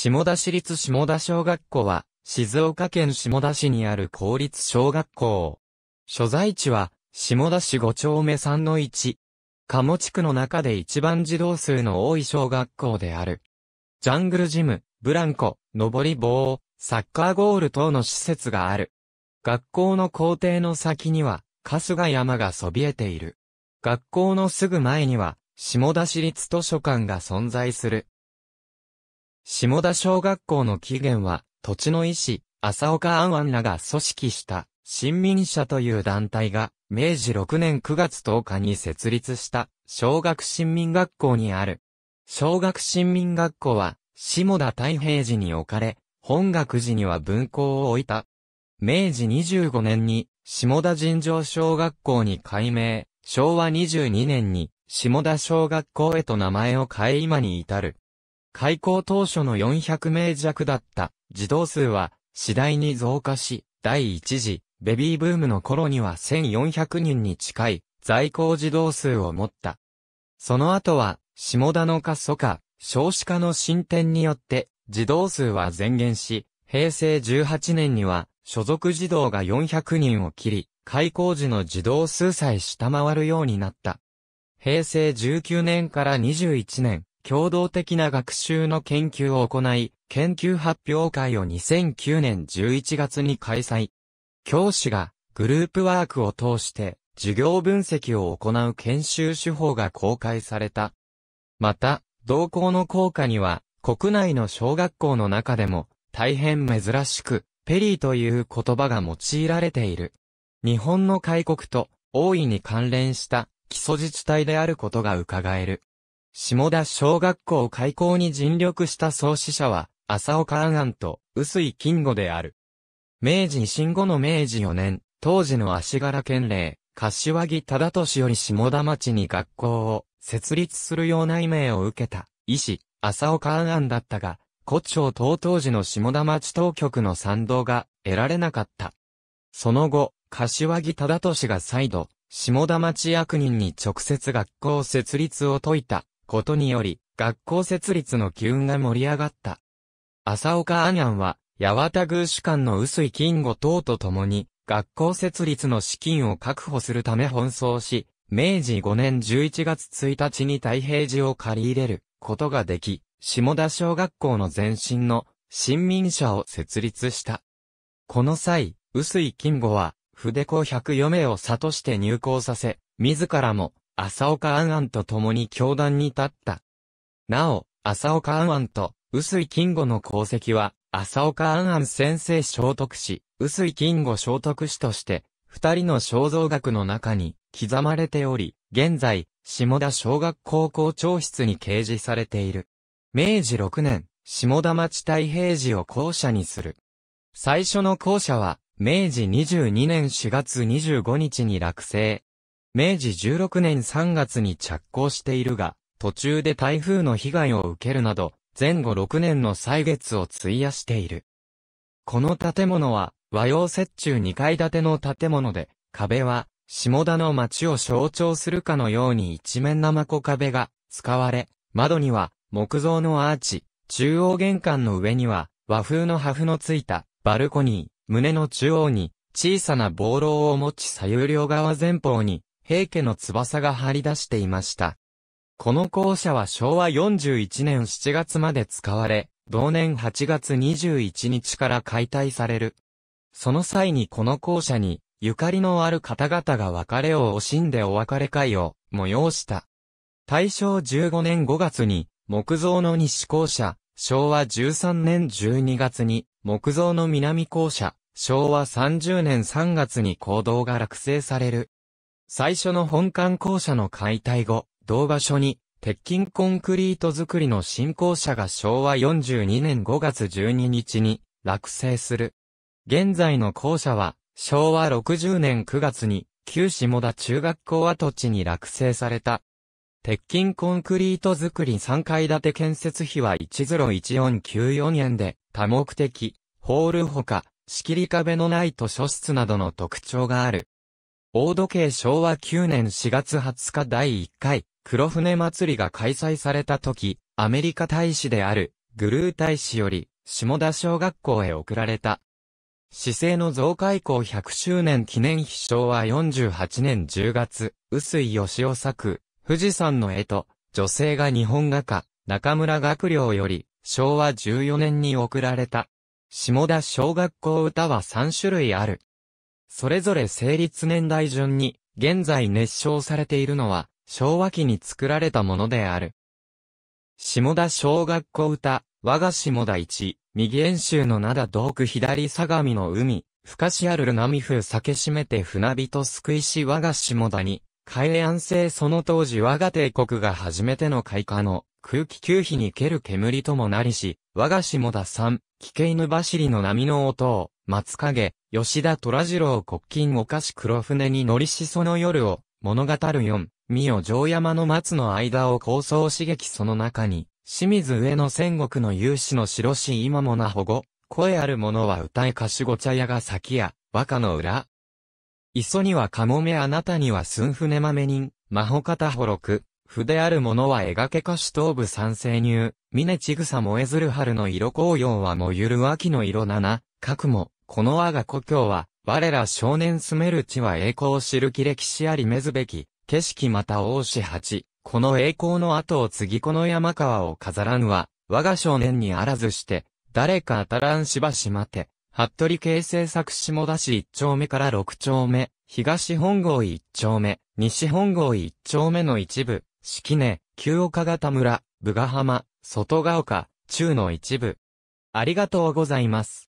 下田市立下田小学校は、静岡県下田市にある公立小学校。所在地は、下田市5丁目3の1。鴨地区の中で一番児童数の多い小学校である。ジャングルジム、ブランコ、登り棒、サッカーゴール等の施設がある。学校の校庭の先には、春日山がそびえている。学校のすぐ前には、下田市立図書館が存在する。下田小学校の起源は、土地の医師、浅岡安安らが組織した、新民社という団体が、明治6年9月10日に設立した、小学新民学校にある。小学新民学校は、下田太平寺に置かれ、本学寺には文校を置いた。明治25年に、下田尋常小学校に改名、昭和22年に、下田小学校へと名前を変え今に至る。開校当初の400名弱だった児童数は次第に増加し、第一次ベビーブームの頃には1400人に近い在校児童数を持った。その後は、下田の過疎化、少子化の進展によって、児童数は前減し、平成18年には、所属児童が400人を切り、開校時の児童数さえ下回るようになった。平成19年から21年、共同的な学習の研究を行い、研究発表会を2009年11月に開催。教師がグループワークを通して授業分析を行う研修手法が公開された。また、同校の効果には国内の小学校の中でも大変珍しくペリーという言葉が用いられている。日本の開国と大いに関連した基礎自治体であることが伺える。下田小学校開校に尽力した創始者は、浅岡安安と、臼井金吾である。明治維新後の明治4年、当時の足柄県令、柏木忠俊より下田町に学校を設立するような命名を受けた、医師、浅岡安安だったが、古町等当時の下田町当局の賛同が得られなかった。その後、柏木忠俊が再度、下田町役人に直接学校設立を説いたことにより、学校設立の機運が盛り上がった。朝岡安安は、八幡宮主官の薄井金吾等と共に、学校設立の資金を確保するため奔走し、明治5年11月1日に太平寺を借り入れることができ、下田小学校の前身の新民社を設立した。この際、薄井金吾は、筆子104名を里して入校させ、自らも朝岡安安と共に教壇に立った。なお、朝岡安安と、薄井金吾の功績は、朝岡安安先生聖徳子、薄井金吾聖徳子として、二人の肖像学の中に刻まれており、現在、下田小学校校長室に掲示されている。明治6年、下田町太平寺を校舎にする。最初の校舎は、明治22年4月25日に落成、明治16年3月に着工しているが、途中で台風の被害を受けるなど、前後6年の歳月を費やしている。この建物は、和洋折衷2階建ての建物で、壁は、下田の町を象徴するかのように一面生こ壁が使われ、窓には木造のアーチ、中央玄関の上には和風の破風のついたバルコニー、胸の中央に小さなボーローを持ち左右両側前方に平家の翼が張り出していました。この校舎は昭和41年7月まで使われ、同年8月21日から解体される。その際にこの校舎に、ゆかりのある方々が別れを惜しんでお別れ会を催した。大正15年5月に、木造の西校舎、昭和13年12月に、木造の南校舎、昭和30年3月に行動が落成される。最初の本館校舎の解体後、同場所に、鉄筋コンクリート作りの新校舎が昭和42年5月12日に落成する。現在の校舎は、昭和60年9月に、旧下田中学校跡地に落成された。鉄筋コンクリート作り3階建て建設費は101494円で、多目的、ホールほか、仕切り壁のない図書室などの特徴がある。大時計昭和9年4月20日第1回、黒船祭りが開催された時、アメリカ大使である、グルー大使より、下田小学校へ送られた。市政の増開校100周年記念碑昭和48年10月、臼井義雄作、富士山の絵と、女性が日本画家、中村学良より、昭和14年に送られた。下田小学校歌は3種類ある。それぞれ成立年代順に、現在熱唱されているのは、昭和期に作られたものである。下田小学校歌、我が下田一、右演習の灘道区左相模の海、深しあるる波風酒しめて船人救いし我が下田に、海安政その当時我が帝国が初めての開花の、空気球皮に蹴る煙ともなりし、我が下田さん、危険ぬ走りの波の音を、松影、吉田虎次郎国金お菓子黒船に乗りしその夜を、物語る四、三代城山の松の間を構想刺激その中に、清水上の戦国の勇士の白し今もな保護、声ある者は歌いかしご茶屋が先や、和歌の裏。磯にはかもめあなたには寸船豆人、まほかたほろく、筆あるものは描け歌手頭部三世乳、峰千草燃えずる春の色紅葉は燃ゆる秋の色七、各も、この我が故郷は、我ら少年住める地は栄光を知る気歴史ありめずべき、景色また大し八、この栄光の後を継ぎこの山川を飾らぬは、我が少年にあらずして、誰か当たらんしばし待て、服部形成作下田市一丁目から六丁目、東本郷一丁目、西本郷一丁目の一部、式根、旧岡方村、武ヶ浜、外ヶ丘、中の一部。ありがとうございます。